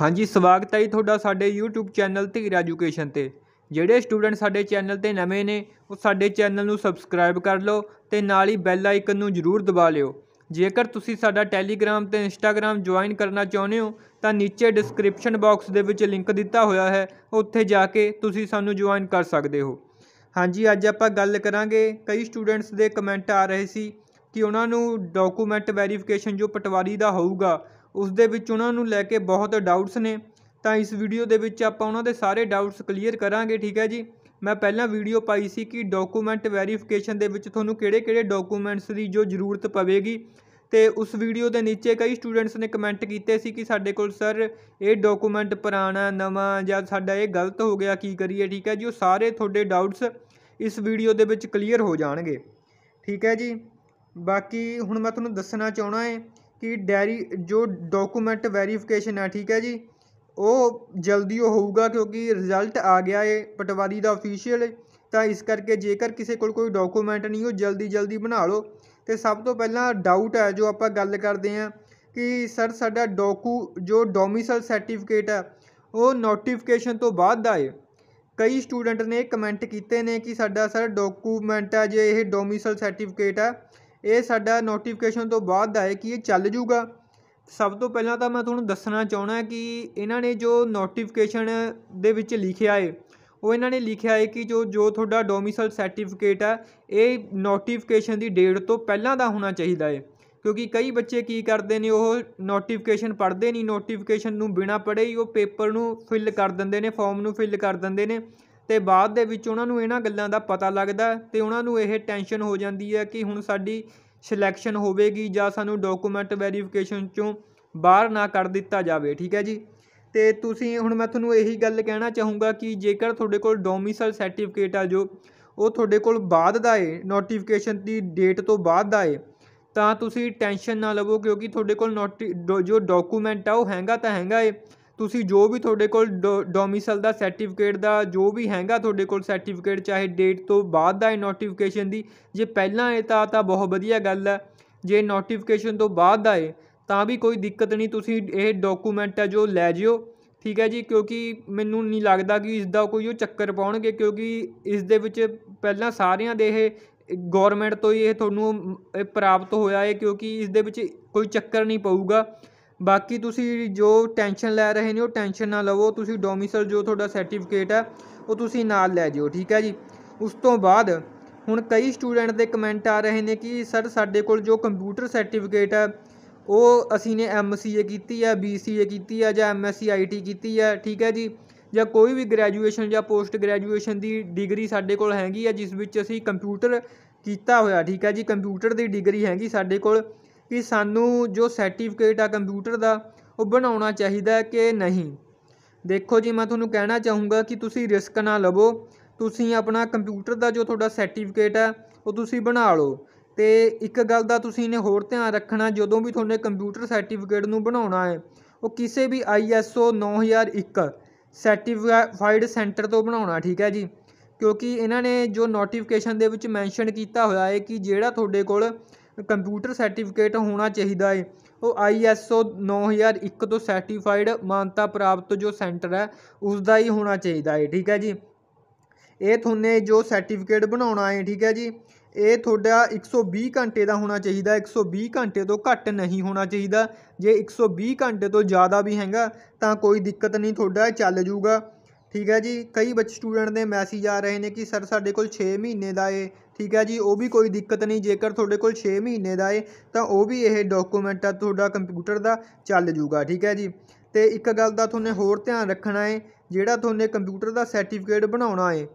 ਹਾਂਜੀ ਸਵਾਗਤ ਹੈ ਜੀ ਤੁਹਾਡਾ ਸਾਡੇ YouTube ਚੈਨਲ ਧੀਰ ਐਜੂਕੇਸ਼ਨ ਤੇ ਜਿਹੜੇ ਸਟੂਡੈਂਟ ਸਾਡੇ ਚੈਨਲ ਤੇ ਨਵੇਂ ਨੇ ਉਹ ਸਾਡੇ ਚੈਨਲ ਨੂੰ ਸਬਸਕ੍ਰਾਈਬ ਕਰ ਲਓ ਤੇ ਨਾਲ ਹੀ ਬੈਲ ਆਈਕਨ ਨੂੰ ਜ਼ਰੂਰ ਦਬਾ ਲਿਓ ਜੇਕਰ ਤੁਸੀਂ ਸਾਡਾ ਟੈਲੀਗ੍ਰam ਤੇ ਇੰਸਟਾਗ੍ਰam ਜੁਆਇਨ ਕਰਨਾ ਚਾਹੁੰਦੇ ਹੋ ਤਾਂ ਨੀਚੇ ਡਿਸਕ੍ਰਿਪਸ਼ਨ ਬਾਕਸ ਦੇ ਵਿੱਚ ਲਿੰਕ ਦਿੱਤਾ ਹੋਇਆ ਹੈ ਉੱਥੇ ਜਾ ਕੇ ਤੁਸੀਂ ਸਾਨੂੰ ਜੁਆਇਨ ਕਰ ਸਕਦੇ ਹੋ ਹਾਂਜੀ ਅੱਜ ਆਪਾਂ ਗੱਲ ਕਰਾਂਗੇ ਕਈ ਸਟੂਡੈਂਟਸ ਦੇ ਕਮੈਂਟ ਆ ਰਹੇ ਸੀ ਕਿ ਉਹਨਾਂ ਨੂੰ ਡਾਕੂਮੈਂਟ ਵੈਰੀਫਿਕੇਸ਼ਨ ਜੋ ਪਟਵਾਰੀ ਦਾ ਹੋਊਗਾ ਉਸ ਦੇ ਵਿੱਚ ਉਹਨਾਂ ਨੂੰ ਲੈ ਕੇ ਬਹੁਤ ਡਾਊਟਸ ਨੇ ਤਾਂ ਇਸ ਵੀਡੀਓ ਦੇ ਵਿੱਚ ਆਪਾਂ ਉਹਨਾਂ ਦੇ ਸਾਰੇ ਡਾਊਟਸ ਕਲੀਅਰ ਕਰਾਂਗੇ ਠੀਕ ਹੈ ਜੀ ਮੈਂ ਪਹਿਲਾਂ ਵੀਡੀਓ ਪਾਈ ਸੀ ਕਿ ਡਾਕੂਮੈਂਟ ਵੈਰੀਫਿਕੇਸ਼ਨ ਦੇ ਵਿੱਚ ਤੁਹਾਨੂੰ ਕਿਹੜੇ-ਕਿਹੜੇ ਡਾਕੂਮੈਂਟਸ ਦੀ ਜੋ ਜ਼ਰੂਰਤ ਪਵੇਗੀ ਤੇ ਉਸ ਵੀਡੀਓ ਦੇ ਨੀਚੇ ਕਈ ਸਟੂਡੈਂਟਸ ਨੇ ਕਮੈਂਟ ਕੀਤੇ ਸੀ ਕਿ ਸਾਡੇ ਕੋਲ ਸਰ ਇਹ ਡਾਕੂਮੈਂਟ ਪੁਰਾਣਾ ਨਵਾਂ ਜਾਂ ਸਾਡਾ ਇਹ ਗਲਤ ਹੋ ਗਿਆ ਕੀ ਕਰੀਏ ਠੀਕ ਹੈ ਜੀ ਉਹ ਸਾਰੇ ਤੁਹਾਡੇ ਡਾਊਟਸ ਇਸ ਵੀਡੀਓ ਦੇ ਵਿੱਚ ਕਲੀਅਰ ਹੋ ਜਾਣਗੇ ਠੀਕ ਹੈ ਜੀ ਬਾਕੀ ਹੁਣ ਮੈਂ ਤੁਹਾਨੂੰ ਦੱਸਣਾ ਚਾਹਣਾ ਹੈ ਕਿ ਡੈਰੀ ਜੋ ਡਾਕੂਮੈਂਟ ਵੈਰੀਫਿਕੇਸ਼ਨ ਹੈ ਠੀਕ ਹੈ ਜੀ ਉਹ ਜਲਦੀ ਉਹ ਹੋਊਗਾ ਕਿਉਂਕਿ ਰਿਜ਼ਲਟ ਆ ਗਿਆ ਏ ਪਟਵਾਰੀ ਦਾ ਅਫੀਸ਼ੀਅਲ ਤਾਂ ਇਸ ਕਰਕੇ ਜੇਕਰ ਕਿਸੇ ਕੋਲ ਕੋਈ ਡਾਕੂਮੈਂਟ ਨਹੀਂ ਉਹ ਜਲਦੀ ਜਲਦੀ ਬਣਾ ਲਓ ਤੇ ਸਭ ਤੋਂ ਪਹਿਲਾਂ ਡਾਊਟ ਹੈ ਜੋ ਆਪਾਂ ਗੱਲ ਕਰਦੇ ਆ ਕਿ ਸਰ ਸਾਡਾ ਡੋਕੂ ਜੋ ਡੋਮਿਸਲ ਸਰਟੀਫਿਕੇਟ ਹੈ ਉਹ ਨੋਟੀਫਿਕੇਸ਼ਨ ਤੋਂ ਬਾਅਦ ਦਾ ਏ ਕਈ ਸਟੂਡੈਂਟ ਨੇ ਕਮੈਂਟ ਕੀਤੇ ਨੇ ਕਿ ਸਾਡਾ ਸਰ ਡਾਕੂਮੈਂਟ ਹੈ ਜੇ ਇਹ ਡੋਮਿਸਲ ਸਰਟੀਫਿਕੇਟ ਹੈ ਇਹ ਸਾਡਾ ਨੋਟੀਫਿਕੇਸ਼ਨ ਤੋਂ ਬਾਅਦ ਦਾ ਹੈ ਕਿ ਇਹ ਚੱਲ ਜੂਗਾ ਸਭ ਤੋਂ ਪਹਿਲਾਂ ਤਾਂ ਮੈਂ ਤੁਹਾਨੂੰ ਦੱਸਣਾ ਚਾਹਣਾ ਕਿ ਇਹਨਾਂ ਨੇ ਜੋ ਨੋਟੀਫਿਕੇਸ਼ਨ ਦੇ ਵਿੱਚ ਲਿਖਿਆ ਹੈ ਉਹ ਇਹਨਾਂ ਨੇ ਲਿਖਿਆ ਹੈ ਕਿ ਜੋ ਜੋ ਤੁਹਾਡਾ ਡੋਮਿਸਾਈਲ ਸਰਟੀਫਿਕੇਟ ਹੈ ਇਹ ਨੋਟੀਫਿਕੇਸ਼ਨ ਦੀ ਡੇਟ ਤੋਂ ਪਹਿਲਾਂ ਦਾ ਹੋਣਾ ਚਾਹੀਦਾ ਹੈ ਕਿਉਂਕਿ ਕਈ ਬੱਚੇ ਕੀ ਕਰਦੇ ਨੇ ਉਹ ਨੋਟੀਫਿਕੇਸ਼ਨ ਪੜ੍ਹਦੇ ਨਹੀਂ ਨੋਟੀਫਿਕੇਸ਼ਨ ਨੂੰ ਬਿਨਾ ਪੜ੍ਹੇ ਹੀ ਉਹ ਪੇਪਰ ਨੂੰ ਫਿਲ ਕਰ ਦਿੰਦੇ ਨੇ ਫਾਰਮ ਨੂੰ ਫਿਲ ਕਰ ਦਿੰਦੇ ਨੇ ਤੇ ਬਾਅਦ ਦੇ ਵਿੱਚ ਉਹਨਾਂ ਨੂੰ ਇਹਨਾਂ ਗੱਲਾਂ ਦਾ ਪਤਾ ਲੱਗਦਾ ਤੇ ਉਹਨਾਂ ਨੂੰ ਇਹ ਟੈਨਸ਼ਨ ਹੋ ਜਾਂਦੀ ਹੈ ਕਿ ਹੁਣ ਸਾਡੀ ਸਿਲੈਕਸ਼ਨ ਹੋਵੇਗੀ ਜਾਂ ਸਾਨੂੰ ਡਾਕੂਮੈਂਟ ਵੈਰੀਫਿਕੇਸ਼ਨ ਚੋਂ ਬਾਹਰ ਨਾ ਕਰ ਦਿੱਤਾ ਜਾਵੇ ਠੀਕ ਹੈ ਜੀ ਤੇ ਤੁਸੀਂ ਹੁਣ ਮੈਂ ਤੁਹਾਨੂੰ ਇਹੀ ਗੱਲ ਕਹਿਣਾ ਚਾਹੂੰਗਾ ਕਿ ਜੇਕਰ ਤੁਹਾਡੇ ਕੋਲ ਡੋਮਿਸਾਈਲ ਸਰਟੀਫਿਕੇਟ ਆ ਜੋ ਉਹ ਤੁਹਾਡੇ ਕੋਲ ਬਾਅਦ ਦਾ ਏ ਨੋਟੀਫਿਕੇਸ਼ਨ ਦੀ ਡੇਟ ਤੋਂ ਬਾਅਦ ਦਾ ਏ ਤਾਂ ਤੁਸੀਂ ਟੈਨਸ਼ਨ ਨਾ ਲਵੋ ਕਿਉਂਕਿ ਤੁਹਾਡੇ ਕੋਲ ਨੋਟ ਜੋ ਡਾਕੂਮੈਂਟ ਆ ਉਹ ਹੈਗਾ ਤਾਂ ਹੈਗਾ ਏ ਤੁਸੀਂ ਜੋ ਵੀ ਤੁਹਾਡੇ ਕੋਲ ਡੋਮਿਸਲ ਦਾ ਸਰਟੀਫਿਕੇਟ ਦਾ ਜੋ ਵੀ ਹੈਗਾ ਤੁਹਾਡੇ ਕੋਲ ਸਰਟੀਫਿਕੇਟ ਚਾਹੇ ਡੇਟ ਤੋਂ ਬਾਅਦ ਦਾ ਹੈ ਨੋਟੀਫਿਕੇਸ਼ਨ ਦੀ ਜੇ ਪਹਿਲਾਂ ਹੈ ਤਾਂ ਤਾਂ ਬਹੁਤ ਵਧੀਆ ਗੱਲ ਹੈ ਜੇ ਨੋਟੀਫਿਕੇਸ਼ਨ ਤੋਂ ਬਾਅਦ ਦਾ ਹੈ ਤਾਂ ਵੀ ਕੋਈ ਦਿੱਕਤ ਨਹੀਂ ਤੁਸੀਂ ਇਹ ਡਾਕੂਮੈਂਟ ਹੈ ਜੋ ਲੈ ਜਿਓ ਠੀਕ ਹੈ ਜੀ ਕਿਉਂਕਿ ਮੈਨੂੰ ਨਹੀਂ ਲੱਗਦਾ ਕਿ ਇਸ ਦਾ ਕੋਈ ਉਹ ਚੱਕਰ ਪਾਉਣਗੇ ਕਿਉਂਕਿ ਇਸ ਦੇ ਵਿੱਚ ਪਹਿਲਾਂ ਸਾਰਿਆਂ ਦੇ ਇਹ ਗਵਰਨਮੈਂਟ ਤੋਂ ਹੀ ਇਹ ਤੁਹਾਨੂੰ ਪ੍ਰਾਪਤ ਹੋਇਆ ਹੈ ਕਿਉਂਕਿ ਇਸ ਦੇ ਵਿੱਚ ਕੋਈ ਚੱਕਰ ਨਹੀਂ ਪਊਗਾ ਬਾਕੀ ਤੁਸੀਂ ਜੋ ਟੈਨਸ਼ਨ ਲੈ ਰਹੇ ਨੇ ਉਹ ਟੈਨਸ਼ਨ ਨਾ ਲਵੋ ਤੁਸੀਂ ਡੋਮਿਸਲ ਜੋ ਤੁਹਾਡਾ ਸਰਟੀਫਿਕੇਟ ਹੈ ਉਹ ਤੁਸੀਂ ਨਾਲ ਲੈ ਜਿਓ ਠੀਕ ਹੈ ਜੀ ਉਸ ਤੋਂ ਬਾਅਦ ਹੁਣ ਕਈ ਸਟੂਡੈਂਟ ਦੇ ਕਮੈਂਟ ਆ ਰਹੇ ਨੇ ਕਿ ਸਰ ਸਾਡੇ ਕੋਲ ਜੋ ਕੰਪਿਊਟਰ ਸਰਟੀਫਿਕੇਟ ਹੈ ਉਹ ਅਸੀਂ ਨੇ ਐਮਸੀਏ ਕੀਤੀ ਹੈ ਬੀਸੀਏ ਕੀਤੀ ਹੈ ਜਾਂ ਐਮਐਸਸੀ ਆਈਟੀ ਕੀਤੀ ਹੈ ਠੀਕ ਹੈ ਜੀ ਜਾਂ ਕੋਈ ਵੀ ਗ੍ਰੈਜੂਏਸ਼ਨ ਜਾਂ ਪੋਸਟ ਗ੍ਰੈਜੂਏਸ਼ਨ ਦੀ ਡਿਗਰੀ ਸਾਡੇ ਕੋਲ ਹੈਗੀ ਹੈ ਜਿਸ ਵਿੱਚ ਅਸੀਂ ਕੰਪਿਊਟਰ ਕੀਤਾ ਹੋਇਆ ਠੀਕ ਹੈ ਜੀ ਕੰਪਿਊਟਰ ਦੀ ਡਿਗਰੀ ਹੈਗੀ ਸਾਡੇ ਕੋਲ ਕਿ ਸਾਨੂੰ ਜੋ ਸਰਟੀਫਿਕੇਟ ਆ ਕੰਪਿਊਟਰ ਦਾ ਉਹ ਬਣਾਉਣਾ ਚਾਹੀਦਾ ਕਿ ਨਹੀਂ ਦੇਖੋ ਜੀ ਮੈਂ ਤੁਹਾਨੂੰ ਕਹਿਣਾ ਚਾਹੂੰਗਾ ਕਿ ਤੁਸੀਂ ਰਿਸਕ ਨਾ ਲਵੋ ਤੁਸੀਂ ਆਪਣਾ ਕੰਪਿਊਟਰ ਦਾ ਜੋ ਤੁਹਾਡਾ ਸਰਟੀਫਿਕੇਟ ਹੈ ਉਹ ਤੁਸੀਂ ਬਣਾ ਲਓ ਤੇ ਇੱਕ ਗੱਲ ਦਾ ਤੁਸੀਂ ਨੇ ਹੋਰ ਧਿਆਨ ਰੱਖਣਾ ਜਦੋਂ ਵੀ ਤੁਹਾਡੇ ਕੰਪਿਊਟਰ ਸਰਟੀਫਿਕੇਟ ਨੂੰ ਬਣਾਉਣਾ ਹੈ ਉਹ ਕਿਸੇ ਵੀ ISO 9001 ਸਰਟੀਫਾਈਡ ਸੈਂਟਰ ਤੋਂ ਬਣਾਉਣਾ ਠੀਕ ਹੈ ਜੀ ਕਿਉਂਕਿ ਇਹਨਾਂ ਨੇ ਜੋ ਨੋਟੀਫਿਕੇਸ਼ਨ ਦੇ ਵਿੱਚ ਮੈਂਸ਼ਨ ਕੀਤਾ ਹੋਇਆ ਹੈ ਕਿ ਜਿਹੜਾ ਤੁਹਾਡੇ ਕੋਲ ਕੰਪਿਊਟਰ ਸਰਟੀਫਿਕੇਟ ਹੋਣਾ ਚਾਹੀਦਾ ਹੈ ਉਹ ISO 9001 ਤੋਂ ਸਰਟੀਫਾਈਡ ਮਾਨਤਾ ਪ੍ਰਾਪਤ ਜੋ ਸੈਂਟਰ ਹੈ ਉਸ ਦਾ ਹੀ ਹੋਣਾ ਚਾਹੀਦਾ ਹੈ ਠੀਕ ਹੈ ਜੀ ਇਹ ਤੁਹਾਨੂੰ ਜੋ ਸਰਟੀਫਿਕੇਟ ਬਣਾਉਣਾ ਹੈ ਠੀਕ ਹੈ ਜੀ ਇਹ ਤੁਹਾਡਾ 120 ਘੰਟੇ ਦਾ ਹੋਣਾ ਚਾਹੀਦਾ 120 ਘੰਟੇ ਤੋਂ ਘੱਟ ਨਹੀਂ ਹੋਣਾ ਚਾਹੀਦਾ ਜੇ 120 ਘੰਟੇ ਤੋਂ ਜ਼ਿਆਦਾ ਵੀ ਹੈਗਾ ਤਾਂ ਕੋਈ ਦਿੱਕਤ ਨਹੀਂ ਤੁਹਾਡਾ ਚੱਲ ਜਾਊਗਾ ਠੀਕ ਹੈ ਜੀ ਕਈ ਬੱਚੇ ਸਟੂਡੈਂਟ ਦੇ ਮੈਸੇਜ ਆ ਰਹੇ ਨੇ ਕਿ ਸਰ ਸਾਡੇ ਕੋਲ 6 ਮਹੀਨੇ ਦਾ ਏ ਠੀਕ ਹੈ ਜੀ ਉਹ ਵੀ ਕੋਈ ਦਿੱਕਤ ਨਹੀਂ ਜੇਕਰ ਤੁਹਾਡੇ ਕੋਲ 6 ਮਹੀਨੇ ਦਾ ਏ ਤਾਂ ਉਹ ਵੀ ਇਹ ਡਾਕੂਮੈਂਟ ਆ ਤੁਹਾਡਾ ਕੰਪਿਊਟਰ ਦਾ ਚੱਲ ਜੂਗਾ ਠੀਕ ਹੈ ਜੀ ਤੇ ਇੱਕ ਗੱਲ ਦਾ ਤੁਹਾਨੂੰ ਹੋਰ ਧਿਆਨ ਰੱਖਣਾ ਏ ਜਿਹੜਾ ਤੁਹਾਨੂੰ ਕੰਪਿਊਟਰ ਦਾ ਸਰਟੀਫਿਕੇਟ ਬਣਾਉਣਾ ਏ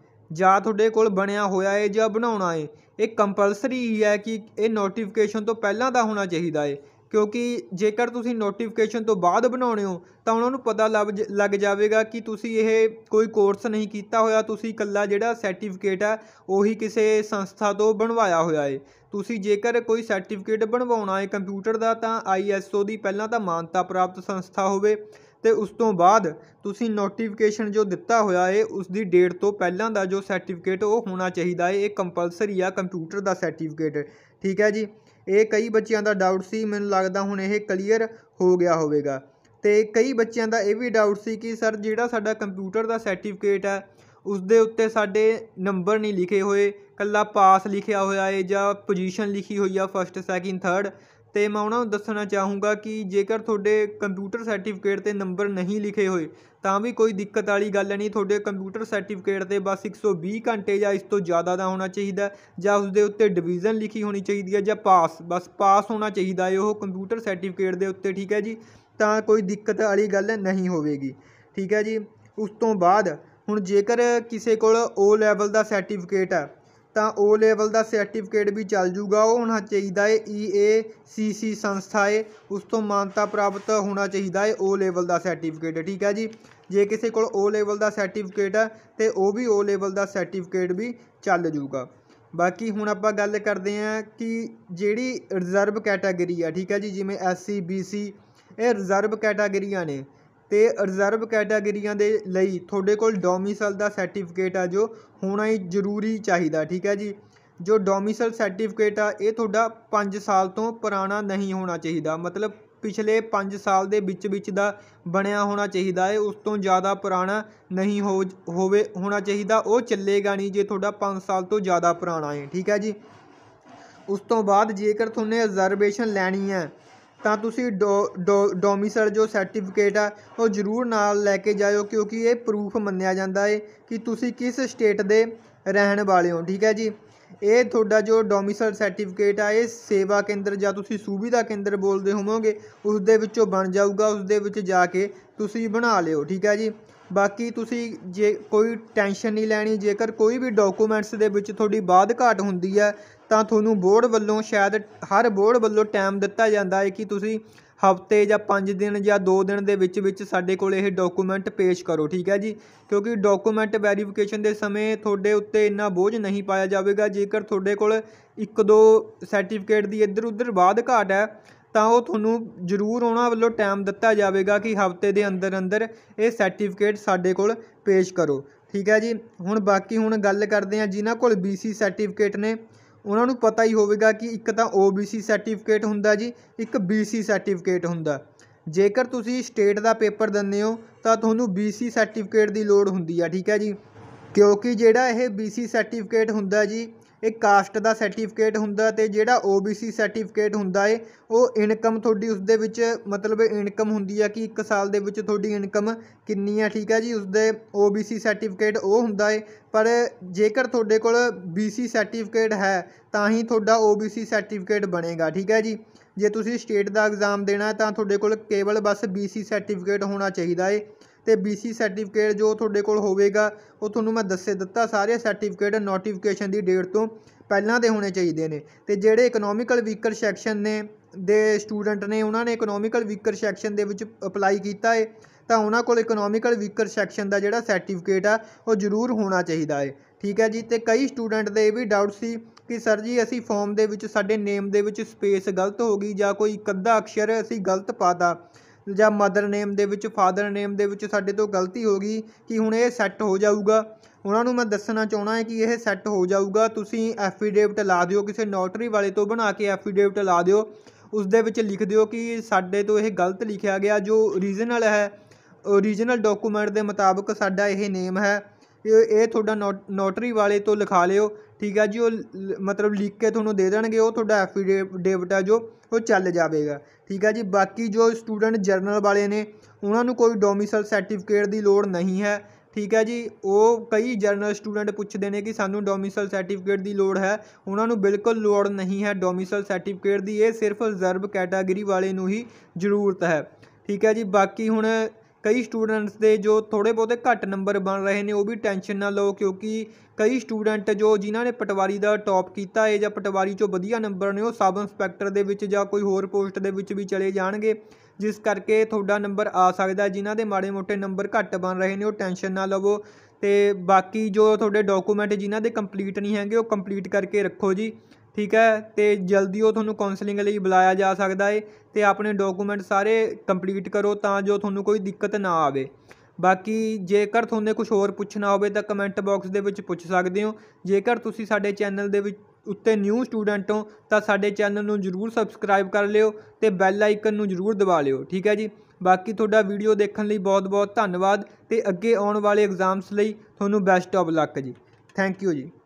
ਜਾਂ ਤੁਹਾਡੇ ਕੋਲ ਬਣਿਆ ਹੋਇਆ ਏ ਜਾਂ ਬਣਾਉਣਾ ਏ ਇਹ ਕੰਪਲਸਰੀ ਹੀ ਹੈ ਕਿ ਇਹ ਨੋਟੀਫਿਕੇਸ਼ਨ ਤੋਂ ਪਹਿਲਾਂ ਦਾ ਹੋਣਾ ਚਾਹੀਦਾ ਏ ਕਿਉਂਕਿ ਜੇਕਰ ਤੁਸੀਂ ਨੋਟੀਫਿਕੇਸ਼ਨ ਤੋਂ ਬਾਅਦ ਬਣਾਉਣੇ ਹੋ ਤਾਂ ਉਹਨਾਂ ਨੂੰ ਪਤਾ ਲੱਗ ਜਾਵੇਗਾ ਕਿ ਤੁਸੀਂ ਇਹ ਕੋਈ ਕੋਰਸ ਨਹੀਂ ਕੀਤਾ ਹੋਇਆ ਤੁਸੀਂ ਇਕੱਲਾ ਜਿਹੜਾ ਸਰਟੀਫਿਕੇਟ ਹੈ ਉਹੀ ਕਿਸੇ ਸੰਸਥਾ ਤੋਂ ਬਣਵਾਇਆ ਹੋਇਆ ਹੈ ਤੁਸੀਂ ਜੇਕਰ ਕੋਈ ਸਰਟੀਫਿਕੇਟ ਬਣਵਾਉਣਾ ਹੈ ਕੰਪਿਊਟਰ ਦਾ ਤਾਂ ISO ਦੀ ਪਹਿਲਾਂ ਤਾਂ ਮਾਨਤਾ ਪ੍ਰਾਪਤ ਸੰਸਥਾ ਹੋਵੇ ਤੇ ਉਸ ਤੋਂ ਬਾਅਦ ਤੁਸੀਂ ਨੋਟੀਫਿਕੇਸ਼ਨ ਜੋ ਦਿੱਤਾ ਹੋਇਆ ਹੈ ਉਸ ਦੀ ਡੇਟ ਤੋਂ ਪਹਿਲਾਂ ਦਾ ਜੋ ਸਰਟੀਫਿਕੇਟ ਉਹ ਹੋਣਾ ਚਾਹੀਦਾ ਹੈ ਇਹ ਕੰਪਲਸਰੀ ਆ ਕੰਪਿਊਟਰ ਦਾ ਸਰਟੀਫਿਕੇਟ ਠੀਕ ਹੈ ਜੀ ਇਹ ਕਈ ਬੱਚਿਆਂ ਦਾ ਡਾਊਟ ਸੀ ਮੈਨੂੰ ਲੱਗਦਾ ਹੁਣ ਇਹ ਕਲੀਅਰ ਹੋ ਗਿਆ ਹੋਵੇਗਾ ਤੇ ਕਈ ਬੱਚਿਆਂ ਦਾ ਇਹ ਵੀ ਡਾਊਟ ਸੀ ਕਿ ਸਰ ਜਿਹੜਾ ਸਾਡਾ ਕੰਪਿਊਟਰ ਦਾ ਸਰਟੀਫਿਕੇਟ ਹੈ ਉਸ ਦੇ ਉੱਤੇ ਸਾਡੇ ਨੰਬਰ ਨਹੀਂ ਲਿਖੇ ਹੋਏ ਕੱਲਾ ਪਾਸ ਲਿਖਿਆ ਹੋਇਆ ਹੈ ਜਾਂ ਪੋਜੀਸ਼ਨ ਲਿਖੀ ਹੋਈ ਆ ਫਸਟ ਸੈਕਿੰਡ ਥਰਡ ਤੇ ਮੈਂ ਉਹਨਾਂ ਨੂੰ ਦੱਸਣਾ ਚਾਹੂੰਗਾ ਕਿ ਜੇਕਰ ਤੁਹਾਡੇ ਕੰਪਿਊਟਰ ਸਰਟੀਫਿਕੇਟ ਤੇ ਨੰਬਰ ਨਹੀਂ ਲਿਖੇ ਹੋਏ ਤਾਂ ਵੀ ਕੋਈ ਦਿੱਕਤ ਵਾਲੀ ਗੱਲ ਨਹੀਂ ਤੁਹਾਡੇ ਕੰਪਿਊਟਰ ਸਰਟੀਫਿਕੇਟ ਤੇ ਬਸ 120 ਘੰਟੇ ਜਾਂ ਇਸ ਤੋਂ ਜ਼ਿਆਦਾ ਦਾ ਹੋਣਾ ਚਾਹੀਦਾ ਜਾਂ ਉਸ ਦੇ ਉੱਤੇ ਡਿਵੀਜ਼ਨ ਲਿਖੀ ਹੋਣੀ ਚਾਹੀਦੀ ਹੈ ਜਾਂ ਪਾਸ ਬਸ ਪਾਸ ਹੋਣਾ ਚਾਹੀਦਾ ਹੈ ਉਹ ਕੰਪਿਊਟਰ ਸਰਟੀਫਿਕੇਟ ਦੇ ਉੱਤੇ ਠੀਕ ਹੈ ਜੀ ਤਾਂ ਕੋਈ ਦਿੱਕਤ ਵਾਲੀ ਗੱਲ ਨਹੀਂ ਹੋਵੇਗੀ ਠੀਕ ਹੈ ਜੀ ਉਸ ਤੋਂ ਬਾਅਦ ਹੁਣ ਜੇਕਰ ਕਿਸੇ ਕੋਲ ਓ ਲੈਵਲ ਦਾ ਸਰਟੀਫਿਕੇਟ ਹੈ ਤਾਂ ਓ ਲੈਵਲ ਦਾ ਸਰਟੀਫਿਕੇਟ ਵੀ ਚੱਲ ਜੂਗਾ ਉਹ ਹੋਣਾ ਚਾਹੀਦਾ ਏ ਈਏਸੀਸੀ e ਸੰਸਥਾ ਏ ਉਸ ਤੋਂ ਮਾਨਤਾ ਪ੍ਰਾਪਤ ਹੋਣਾ ਚਾਹੀਦਾ ਏ ਓ ਲੈਵਲ ਦਾ ਸਰਟੀਫਿਕੇਟ ਠੀਕ ਹੈ ਜੀ ਜੇ ਕਿਸੇ ਕੋਲ ਓ ਲੈਵਲ ਦਾ ਸਰਟੀਫਿਕੇਟ ਹੈ ਤੇ ਉਹ ਵੀ ਓ ਲੈਵਲ ਦਾ ਸਰਟੀਫਿਕੇਟ ਵੀ ਚੱਲ ਜੂਗਾ ਬਾਕੀ ਹੁਣ ਆਪਾਂ ਗੱਲ ਕਰਦੇ ਹਾਂ ਕਿ ਜਿਹੜੀ ਰਿਜ਼ਰਵ ਕੈਟਾਗਰੀ ਆ ਠੀਕ ਹੈ ਜੀ ਜਿਵੇਂ ਐਸਸੀ ਬੀਸੀ ਇਹ ਰਿਜ਼ਰਵ ਕੈਟਾਗਰੀਆਂ ਨੇ ਅਤੇ ਰਿਜ਼ਰਵ ਕੈਟਾਗਰੀਆਂ ਦੇ ਲਈ ਤੁਹਾਡੇ ਕੋਲ ਡੋਮੀਸਲ ਦਾ ਸਰਟੀਫਿਕੇਟ ਆ ਜੋ ਹੋਣਾ ਹੀ ਜ਼ਰੂਰੀ ਚਾਹੀਦਾ ਠੀਕ ਹੈ ਜੀ ਜੋ ਡੋਮੀਸਲ ਸਰਟੀਫਿਕੇਟ ਆ ਇਹ ਤੁਹਾਡਾ 5 ਸਾਲ ਤੋਂ ਪੁਰਾਣਾ ਨਹੀਂ ਹੋਣਾ ਚਾਹੀਦਾ ਮਤਲਬ ਪਿਛਲੇ 5 ਸਾਲ ਦੇ ਵਿੱਚ ਵਿੱਚ ਦਾ ਬਣਿਆ ਹੋਣਾ ਚਾਹੀਦਾ ਹੈ ਉਸ ਤੋਂ ਜ਼ਿਆਦਾ ਪੁਰਾਣਾ ਨਹੀਂ ਹੋ ਹੋਵੇ ਹੋਣਾ ਚਾਹੀਦਾ ਉਹ ਚੱਲੇਗਾ ਨਹੀਂ ਜੇ ਤੁਹਾਡਾ 5 ਸਾਲ ਤੋਂ ਜ਼ਿਆਦਾ ਪੁਰਾਣਾ ਹੈ ਠੀਕ ਹੈ ਜੀ ਉਸ ਤੋਂ ਬਾਅਦ ਜੇਕਰ ਤੁਹਾਨੂੰ ਰਿਜ਼ਰਵੇਸ਼ਨ ਲੈਣੀ ਹੈ ਤਾਂ ਤੁਸੀਂ ਡੋਮਿਸਾਈਲ ਜੋ ਸਰਟੀਫਿਕੇਟ ਆ ਉਹ ਜ਼ਰੂਰ ਨਾਲ ਲੈ ਕੇ ਜਾਇਓ ਕਿਉਂਕਿ ਇਹ ਪ੍ਰੂਫ ਮੰਨਿਆ ਜਾਂਦਾ ਹੈ ਕਿ ਤੁਸੀਂ ਕਿਸ ਸਟੇਟ ਦੇ ਰਹਿਣ ਵਾਲੇ ਹੋ ਠੀਕ ਹੈ ਜੀ ਇਹ ਤੁਹਾਡਾ ਜੋ ਡੋਮਿਸਾਈਲ ਸਰਟੀਫਿਕੇਟ ਆ ਇਹ ਸੇਵਾ ਕੇਂਦਰ ਜਾਂ ਤੁਸੀਂ ਸੁਵਿਧਾ ਕੇਂਦਰ ਬੋਲਦੇ ਹੋਵੋਗੇ ਉਸ ਦੇ ਵਿੱਚੋਂ ਬਣ ਜਾਊਗਾ ਉਸ ਦੇ ਵਿੱਚ ਜਾ ਕੇ ਤੁਸੀਂ ਬਣਾ ਲਿਓ ਠੀਕ ਹੈ ਜੀ ਬਾਕੀ ਤੁਸੀਂ ਜੇ ਕੋਈ ਟੈਨਸ਼ਨ ਨਹੀਂ ਲੈਣੀ ਜੇਕਰ ਕੋਈ ਵੀ ਡਾਕੂਮੈਂਟਸ ਦੇ ਵਿੱਚ ਤੁਹਾਡੀ ਬਾਦ ਘਾਟ ਹੁੰਦੀ ਹੈ ਤਾਂ ਤੁਹਾਨੂੰ ਬੋਰਡ ਵੱਲੋਂ ਸ਼ਾਇਦ ਹਰ ਬੋਰਡ ਵੱਲੋਂ ਟਾਈਮ ਦਿੱਤਾ ਜਾਂਦਾ ਹੈ ਕਿ ਤੁਸੀਂ ਹਫਤੇ ਜਾਂ 5 ਦਿਨ ਜਾਂ 2 ਦਿਨ ਦੇ ਵਿੱਚ ਵਿੱਚ ਸਾਡੇ ਕੋਲ ਇਹ ਡਾਕੂਮੈਂਟ ਪੇਸ਼ ਕਰੋ ਠੀਕ ਹੈ ਜੀ ਕਿਉਂਕਿ ਡਾਕੂਮੈਂਟ ਵੈਰੀਫਿਕੇਸ਼ਨ ਦੇ ਸਮੇਂ ਤੁਹਾਡੇ ਉੱਤੇ ਇੰਨਾ ਬੋਝ ਨਹੀਂ ਪਾਇਆ ਜਾਵੇਗਾ ਜੇਕਰ ਤੁਹਾਡੇ ਕੋਲ ਇੱਕ ਦੋ ਸਰਟੀਫਿਕੇਟ ਦੀ ਇੱਧਰ ਉੱਧਰ ਬਾਅਦ ਘਾਟ ਹੈ ਤਾਂ ਉਹ ਤੁਹਾਨੂੰ ਜ਼ਰੂਰ ਉਹਨਾਂ ਵੱਲੋਂ ਟਾਈਮ ਦਿੱਤਾ ਜਾਵੇਗਾ ਕਿ ਹਫਤੇ ਦੇ ਅੰਦਰ ਅੰਦਰ ਇਹ ਸਰਟੀਫਿਕੇਟ ਸਾਡੇ ਕੋਲ ਪੇਸ਼ ਕਰੋ ਠੀਕ ਹੈ ਜੀ ਹੁਣ ਬਾਕੀ ਹੁਣ ਗੱਲ ਕਰਦੇ ਹਾਂ ਜਿਨ੍ਹਾਂ ਕੋਲ ਬੀਸੀ ਸਰਟੀਫਿਕੇਟ ਨੇ ਉਹਨਾਂ ਨੂੰ ਪਤਾ ਹੀ ਹੋਵੇਗਾ ਕਿ ਇੱਕ ਤਾਂ OBC ਸਰਟੀਫਿਕੇਟ ਹੁੰਦਾ ਜੀ ਇੱਕ BC ਸਰਟੀਫਿਕੇਟ ਹੁੰਦਾ ਜੇਕਰ ਤੁਸੀਂ ਸਟੇਟ ਦਾ ਪੇਪਰ ਦਿੰਦੇ ਹੋ ਤਾਂ ਤੁਹਾਨੂੰ BC ਸਰਟੀਫਿਕੇਟ ਦੀ ਲੋੜ ਹੁੰਦੀ ਆ ਠੀਕ ਹੈ ਜੀ ਕਿਉਂਕਿ ਜਿਹੜਾ ਇਹ BC ਸਰਟੀਫਿਕੇਟ ਹੁੰਦਾ ਜੀ ਇਹ ਕਾਸਟ ਦਾ ਸਰਟੀਫਿਕੇਟ ਹੁੰਦਾ ਤੇ ਜਿਹੜਾ OBC ਸਰਟੀਫਿਕੇਟ ਹੁੰਦਾ ਏ ਉਹ ਇਨਕਮ ਤੁਹਾਡੀ ਉਸ ਦੇ ਵਿੱਚ ਮਤਲਬ ਇਨਕਮ ਹੁੰਦੀ ਆ ਕਿ 1 ਸਾਲ ਦੇ ਵਿੱਚ ਤੁਹਾਡੀ ਇਨਕਮ ਕਿੰਨੀ ਆ ਠੀਕ ਆ ਜੀ ਉਸ ਦੇ OBC ਸਰਟੀਫਿਕੇਟ ਉਹ ਹੁੰਦਾ ਏ ਪਰ ਜੇਕਰ ਤੁਹਾਡੇ ਕੋਲ BC ਸਰਟੀਫਿਕੇਟ ਹੈ ਤਾਂ ਹੀ ਤੁਹਾਡਾ OBC ਸਰਟੀਫਿਕੇਟ ਬਣੇਗਾ ਠੀਕ ਹੈ ਜੀ ਜੇ ਤੁਸੀਂ ਸਟੇਟ ਦਾ ਐਗਜ਼ਾਮ ਦੇਣਾ ਤਾਂ ਤੁਹਾਡੇ ਕੋਲ ਕੇਵਲ ਬਸ BC ਸਰਟੀਫਿਕੇਟ ਹੋਣਾ ਚਾਹੀਦਾ ਏ ਤੇ BC ਸਰਟੀਫਿਕੇਟ ਜੋ ਤੁਹਾਡੇ ਕੋਲ ਹੋਵੇਗਾ ਉਹ ਤੁਹਾਨੂੰ ਮੈਂ ਦੱਸੇ ਦਿੱਤਾ ਸਾਰੇ ਸਰਟੀਫਿਕੇਟ ਨੋਟੀਫਿਕੇਸ਼ਨ ਦੀ ਡੇਟ ਤੋਂ ਪਹਿਲਾਂ ਦੇ ਹੋਣੇ ਚਾਹੀਦੇ ਨੇ ਤੇ ਜਿਹੜੇ ਇਕਨੋਮਿਕਲ ਵੀਕਰ ਸੈਕਸ਼ਨ ਨੇ ਦੇ ਸਟੂਡੈਂਟ ਨੇ ਉਹਨਾਂ ਨੇ ਇਕਨੋਮਿਕਲ ਵੀਕਰ ਸੈਕਸ਼ਨ ਦੇ ਵਿੱਚ ਅਪਲਾਈ ਕੀਤਾ ਹੈ ਤਾਂ ਉਹਨਾਂ ਕੋਲ ਇਕਨੋਮਿਕਲ ਵੀਕਰ ਸੈਕਸ਼ਨ ਦਾ ਜਿਹੜਾ ਸਰਟੀਫਿਕੇਟ ਆ ਉਹ ਜ਼ਰੂਰ ਹੋਣਾ ਚਾਹੀਦਾ ਹੈ ਠੀਕ ਹੈ ਜੀ ਤੇ ਕਈ ਸਟੂਡੈਂਟ ਦੇ ਇਹ ਵੀ ਡਾਊਟ ਸੀ ਕਿ ਸਰ ਜੀ ਅਸੀਂ ਫਾਰਮ ਦੇ ਵਿੱਚ ਸਾਡੇ ਨੇਮ ਦੇ ਵਿੱਚ ਸਪੇਸ ਗਲਤ ਹੋ ਗਈ ਜਾਂ ਕੋਈ ਇੱਕ ਅੱਧਾ ਅਕਸ਼ਰ ਅਸੀਂ ਗਲਤ ਪਾਤਾ ਜਾਂ ਮਦਰ ਨੇਮ ਦੇ ਵਿੱਚ ਫਾਦਰ ਨੇਮ ਦੇ ਵਿੱਚ ਸਾਡੇ ਤੋਂ ਗਲਤੀ ਹੋ ਗਈ ਕਿ ਹੁਣ ਇਹ ਸੈੱਟ ਹੋ ਜਾਊਗਾ ਉਹਨਾਂ ਨੂੰ ਮੈਂ ਦੱਸਣਾ ਚਾਹਣਾ ਹੈ ਕਿ ਇਹ ਸੈੱਟ ਹੋ ਜਾਊਗਾ ਤੁਸੀਂ ਐਫੀਡੇਵਿਟ ਲਾ ਦਿਓ ਕਿਸੇ ਨੋਟਰੀ ਵਾਲੇ ਤੋਂ ਬਣਾ ਕੇ ਐਫੀਡੇਵਿਟ ਲਾ ਦਿਓ ਉਸ ਦੇ ਵਿੱਚ ਲਿਖ ਦਿਓ ਕਿ ਸਾਡੇ ਤੋਂ ਇਹ ਗਲਤ ਲਿਖਿਆ ਗਿਆ ਜੋ ਰੀਜਨਲ ਹੈ ਓਰੀਜਨਲ ਡਾਕੂਮੈਂਟ ਦੇ ਮੁਤਾਬਕ ਸਾਡਾ ਇਹ ਨੇਮ ਹੈ ਇਹ ਤੁਹਾਡਾ ਨੋਟਰੀ ਵਾਲੇ ਤੋਂ ਲਿਖਾ ਲਿਓ ਠੀਕ ਹੈ ਜੀ ਉਹ ਮਤਲਬ ਲਿਖ ਕੇ ਤੁਹਾਨੂੰ ਦੇ ਦੇਣਗੇ ਉਹ ਤੁਹਾਡਾ ਐਫੀਡੇਵਿਟ ਆ ਜੋ ਉਹ ਚੱਲ ਜਾਵੇਗਾ ਠੀਕ ਹੈ ਜੀ ਬਾਕੀ ਜੋ ਸਟੂਡੈਂਟ ਜਰਨਲ ਵਾਲੇ ਨੇ ਉਹਨਾਂ ਨੂੰ ਕੋਈ ਡੋਮਿਸਾਈਲ ਸਰਟੀਫਿਕੇਟ ਦੀ ਲੋੜ ਨਹੀਂ ਹੈ ਠੀਕ ਹੈ ਜੀ ਉਹ ਕਈ ਜਰਨਲ ਸਟੂਡੈਂਟ ਪੁੱਛਦੇ ਨੇ ਕਿ ਸਾਨੂੰ ਡੋਮਿਸਾਈਲ ਸਰਟੀਫਿਕੇਟ ਦੀ ਲੋੜ ਹੈ ਉਹਨਾਂ ਨੂੰ ਬਿਲਕੁਲ ਲੋੜ ਨਹੀਂ ਹੈ ਡੋਮਿਸਾਈਲ ਸਰਟੀਫਿਕੇਟ ਦੀ ਇਹ ਸਿਰਫ ਰਿਜ਼ਰਵ ਕੈਟਾਗਰੀ ਵਾਲੇ ਨੂੰ ਹੀ ਜ਼ਰੂਰਤ ਹੈ ਠੀਕ ਹੈ ਜੀ ਬਾਕੀ ਹੁਣ ਕਈ ਸਟੂਡੈਂਟਸ ਦੇ ਜੋ ਥੋੜੇ ਬਹੁਤੇ ਘੱਟ ਨੰਬਰ ਬਣ ਰਹੇ ਨੇ ਉਹ ਵੀ ਟੈਨਸ਼ਨ ਨਾ ਲਓ ਕਿਉਂਕਿ ਕਈ ਸਟੂਡੈਂਟ ਜੋ ਜਿਨ੍ਹਾਂ ਨੇ ਪਟਵਾਰੀ ਦਾ ਟੌਪ ਕੀਤਾ ਹੈ ਜਾਂ ਪਟਵਾਰੀ 'ਚੋਂ ਵਧੀਆ ਨੰਬਰ ਨੇ ਉਹ ਸਬ ਇੰਸਪੈਕਟਰ ਦੇ ਵਿੱਚ ਜਾਂ ਕੋਈ ਹੋਰ ਪੋਸਟ ਦੇ ਵਿੱਚ ਵੀ ਚਲੇ ਜਾਣਗੇ ਜਿਸ ਕਰਕੇ ਤੁਹਾਡਾ ਨੰਬਰ ਆ ਸਕਦਾ ਜਿਨ੍ਹਾਂ ਦੇ ਮਾੜੇ-ਮੋਟੇ ਨੰਬਰ ਘੱਟ ਬਣ ਰਹੇ ਨੇ ਉਹ ਟੈਨਸ਼ਨ ਨਾ ਲਵੋ ਤੇ ਬਾਕੀ ਜੋ ਤੁਹਾਡੇ ਡਾਕੂਮੈਂਟ ਜਿਨ੍ਹਾਂ ਦੇ ਕੰਪਲੀਟ ਨਹੀਂ ਹੈਗੇ ਉਹ ਕੰਪਲੀਟ ਕਰਕੇ ਰੱਖੋ ਜੀ ਠੀਕ ਹੈ ਤੇ ਜਲਦੀ ਉਹ ਤੁਹਾਨੂੰ ਕਾਉਂਸਲਿੰਗ ਲਈ ਬੁਲਾਇਆ ਜਾ ਸਕਦਾ ਹੈ ਤੇ ਆਪਣੇ ਡਾਕੂਮੈਂਟ ਸਾਰੇ ਕੰਪਲੀਟ ਕਰੋ ਤਾਂ ਜੋ ਤੁਹਾਨੂੰ ਕੋਈ ਦਿੱਕਤ ਨਾ ਆਵੇ ਬਾਕੀ ਜੇਕਰ ਤੁਹਾਨੂੰ ਕੁਝ ਹੋਰ ਪੁੱਛਣਾ ਹੋਵੇ ਤਾਂ ਕਮੈਂਟ ਬਾਕਸ ਦੇ ਵਿੱਚ ਪੁੱਛ ਸਕਦੇ ਹੋ ਜੇਕਰ ਤੁਸੀਂ ਸਾਡੇ ਚੈਨਲ ਦੇ ਵਿੱਚ ਉੱਤੇ ਨਿਊ ਸਟੂਡੈਂਟ ਹੋ ਤਾਂ ਸਾਡੇ ਚੈਨਲ ਨੂੰ ਜਰੂਰ ਸਬਸਕ੍ਰਾਈਬ ਕਰ ਲਿਓ ਤੇ ਬੈਲ ਆਈਕਨ ਨੂੰ ਜਰੂਰ ਦਬਾ ਲਿਓ ਠੀਕ ਹੈ ਜੀ ਬਾਕੀ ਤੁਹਾਡਾ ਵੀਡੀਓ ਦੇਖਣ ਲਈ ਬਹੁਤ-ਬਹੁਤ ਧੰਨਵਾਦ ਤੇ ਅੱਗੇ ਆਉਣ ਵਾਲੇ ਐਗਜ਼ਾਮਸ ਲਈ ਤੁਹਾਨੂੰ ਬੈਸਟ ਆਫ ਲੱਕ ਜੀ ਥੈਂਕ ਯੂ ਜੀ